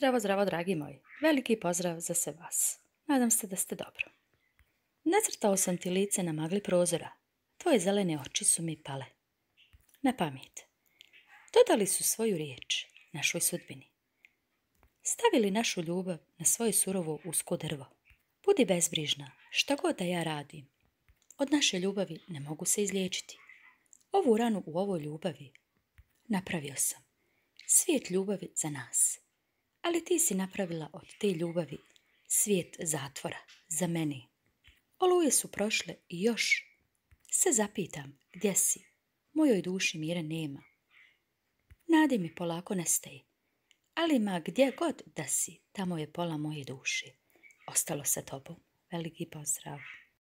Zdravo, zdravo, dragi moji. Veliki pozdrav za sve vas. Nadam se da ste dobro. Nacrtao sam ti lice na magli prozora. Tvoje zelene oči su mi pale. Na pamet. Dodali su svoju riječ našoj sudbini. Stavili našu ljubav na svoje surovo usko drvo. Budi bezbrižna, što god da ja radim. Od naše ljubavi ne mogu se izliječiti. Ovu ranu u ovoj ljubavi napravio sam. Svijet ljubavi za nas ali ti si napravila od te ljubavi svijet zatvora za meni. Oluje su prošle i još. Se zapitam, gdje si? Mojoj duši mire nema. Nade mi polako nestaje, ali ma gdje god da si, tamo je pola moje duši. Ostalo sa tobom. Veliki pozdrav.